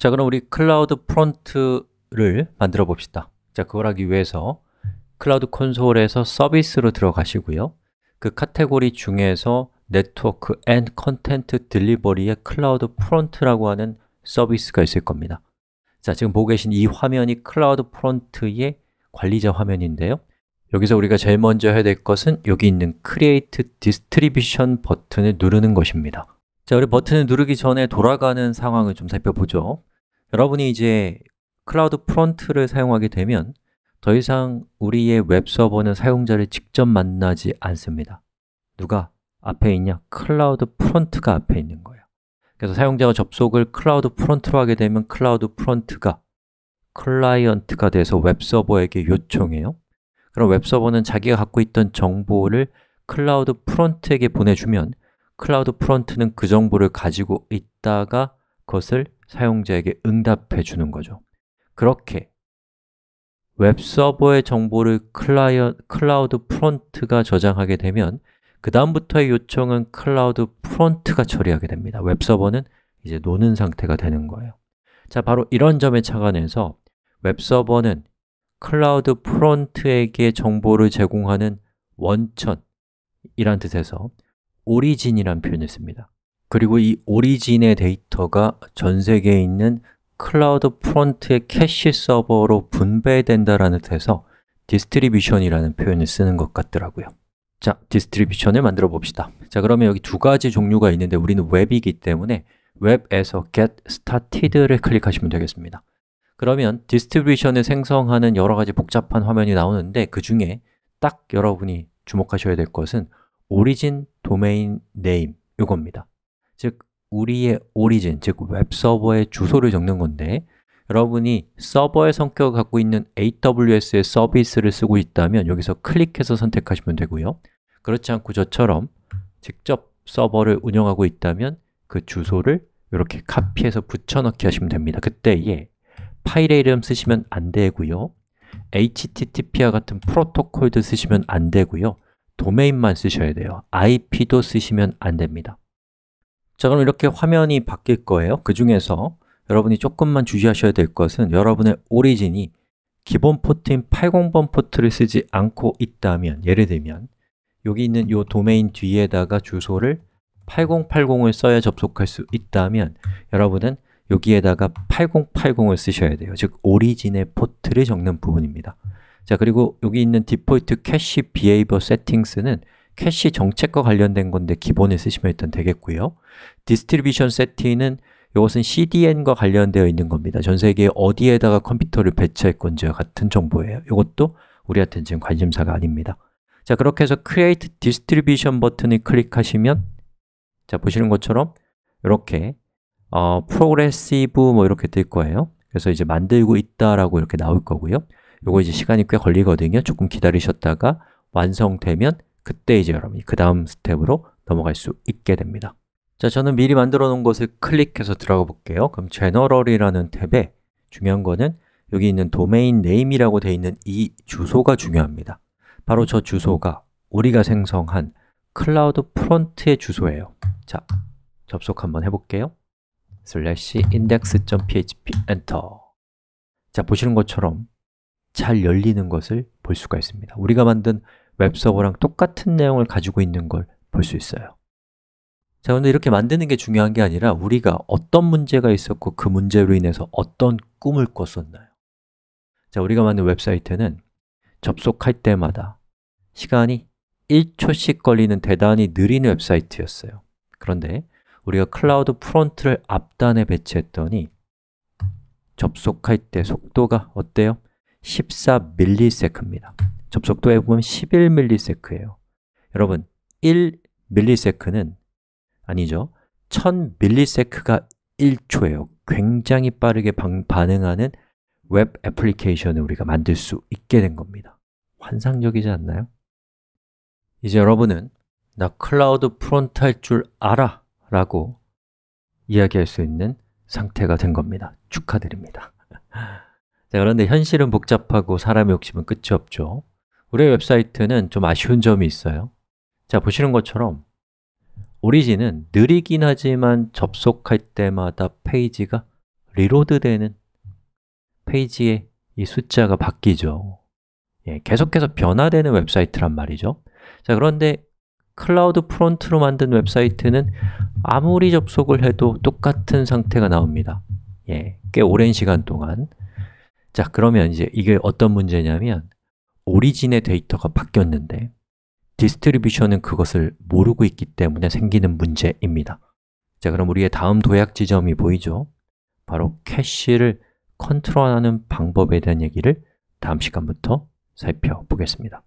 자, 그럼 우리 클라우드 프론트를 만들어 봅시다 자, 그걸 하기 위해서 클라우드 콘솔에서 서비스로 들어가시고요 그 카테고리 중에서 네트워크 앤 컨텐트 딜리버리의 클라우드 프론트라고 하는 서비스가 있을 겁니다 자, 지금 보고 계신 이 화면이 클라우드 프론트의 관리자 화면인데요 여기서 우리가 제일 먼저 해야 될 것은 여기 있는 Create Distribution 버튼을 누르는 것입니다 자, 우리 버튼을 누르기 전에 돌아가는 상황을 좀 살펴보죠 여러분이 이제 클라우드 프론트를 사용하게 되면 더 이상 우리의 웹서버는 사용자를 직접 만나지 않습니다 누가 앞에 있냐? 클라우드 프론트가 앞에 있는 거예요 그래서 사용자가 접속을 클라우드 프론트로 하게 되면 클라우드 프론트가 클라이언트가 돼서 웹서버에게 요청해요 그럼 웹서버는 자기가 갖고 있던 정보를 클라우드 프론트에게 보내주면 클라우드 프론트는 그 정보를 가지고 있다가 그것을 사용자에게 응답해 주는 거죠 그렇게 웹서버의 정보를 클라이어, 클라우드 프론트가 저장하게 되면 그 다음부터의 요청은 클라우드 프론트가 처리하게 됩니다 웹서버는 이제 노는 상태가 되는 거예요 자, 바로 이런 점에 착안해서 웹서버는 클라우드 프론트에게 정보를 제공하는 원천이란 뜻에서 오리진이란 표현을 씁니다 그리고 이 오리진의 데이터가 전 세계에 있는 클라우드 프론트의 캐시 서버로 분배된다라는 뜻에서 디스트리뷰션이라는 표현을 쓰는 것 같더라고요 자, 디스트리뷰션을 만들어 봅시다 자, 그러면 여기 두 가지 종류가 있는데 우리는 웹이기 때문에 웹에서 get started를 클릭하시면 되겠습니다 그러면 디스트리뷰션을 생성하는 여러 가지 복잡한 화면이 나오는데 그 중에 딱 여러분이 주목하셔야 될 것은 오리진 도메인 네임 이겁니다 즉 우리의 오리진, 즉 웹서버의 주소를 적는 건데 여러분이 서버의 성격을 갖고 있는 AWS의 서비스를 쓰고 있다면 여기서 클릭해서 선택하시면 되고요 그렇지 않고 저처럼 직접 서버를 운영하고 있다면 그 주소를 이렇게 카피해서 붙여넣기 하시면 됩니다 그때에 예, 파일의 이름 쓰시면 안 되고요 HTTP와 같은 프로토콜도 쓰시면 안 되고요 도메인만 쓰셔야 돼요 IP도 쓰시면 안 됩니다 자, 그럼 이렇게 화면이 바뀔 거예요. 그 중에서 여러분이 조금만 주의하셔야 될 것은 여러분의 오리진이 기본 포트인 80번 포트를 쓰지 않고 있다면 예를 들면 여기 있는 이 도메인 뒤에다가 주소를 8080을 써야 접속할 수 있다면 여러분은 여기에다가 8080을 쓰셔야 돼요 즉, 오리진의 포트를 적는 부분입니다 자, 그리고 여기 있는 디폴트 캐시 비헤이버 세팅스는 캐시 정책과 관련된 건데 기본에 쓰시면 일단 되겠고요 디스트리뷰션 세팅은 이것은 CDN과 관련되어 있는 겁니다 전 세계 어디에다가 컴퓨터를 배치할 건지와 같은 정보예요 이것도 우리한테는 지금 관심사가 아닙니다 자 그렇게 해서 Create Distribution 버튼을 클릭하시면 자 보시는 것처럼 이렇게 어, Progressive 뭐 이렇게 뜰 거예요 그래서 이제 만들고 있다라고 이렇게 나올 거고요 이거 이제 시간이 꽤 걸리거든요 조금 기다리셨다가 완성되면 그때 이제 여러분이 그 다음 스텝으로 넘어갈 수 있게 됩니다 자, 저는 미리 만들어 놓은 것을 클릭해서 들어가 볼게요 그럼 General이라는 탭에 중요한 거는 여기 있는 도메인 네임이라고 되어 있는 이 주소가 중요합니다 바로 저 주소가 우리가 생성한 클라우드 프론트의 주소예요 자, 접속 한번 해볼게요 슬래시 index.php 엔터 자, 보시는 것처럼 잘 열리는 것을 볼 수가 있습니다 우리가 만든 웹서버랑 똑같은 내용을 가지고 있는 걸 볼 수 있어요 자, 그런데 이렇게 만드는 게 중요한 게 아니라 우리가 어떤 문제가 있었고 그 문제로 인해서 어떤 꿈을 꿨었나요? 자, 우리가 만든 웹사이트는 접속할 때마다 시간이 1초씩 걸리는 대단히 느린 웹사이트였어요 그런데 우리가 클라우드 프론트를 앞단에 배치했더니 접속할 때 속도가 어때요? 14ms 입니다 접속도해 보면 11ms예요. 여러분, 1ms는 아니죠. 1000ms가 1초예요. 굉장히 빠르게 방, 반응하는 웹 애플리케이션을 우리가 만들 수 있게 된 겁니다. 환상적이지 않나요? 이제 여러분은 나 클라우드 프론트 할 줄 알아 라고 이야기할 수 있는 상태가 된 겁니다 축하드립니다 자, 그런데 현실은 복잡하고 사람의 욕심은 끝이 없죠 우리 웹사이트는 좀 아쉬운 점이 있어요 자, 보시는 것처럼 오리진은 느리긴 하지만 접속할 때마다 페이지가 리로드되는 페이지의 이 숫자가 바뀌죠 예, 계속해서 변화되는 웹사이트란 말이죠 자, 그런데 클라우드 프론트로 만든 웹사이트는 아무리 접속을 해도 똑같은 상태가 나옵니다 예, 꽤 오랜 시간 동안 자, 그러면 이제 이게 어떤 문제냐면 오리진의 데이터가 바뀌었는데 디스트리뷰션은 그것을 모르고 있기 때문에 생기는 문제입니다 자, 그럼 우리의 다음 도약 지점이 보이죠? 바로 캐시를 컨트롤하는 방법에 대한 얘기를 다음 시간부터 살펴보겠습니다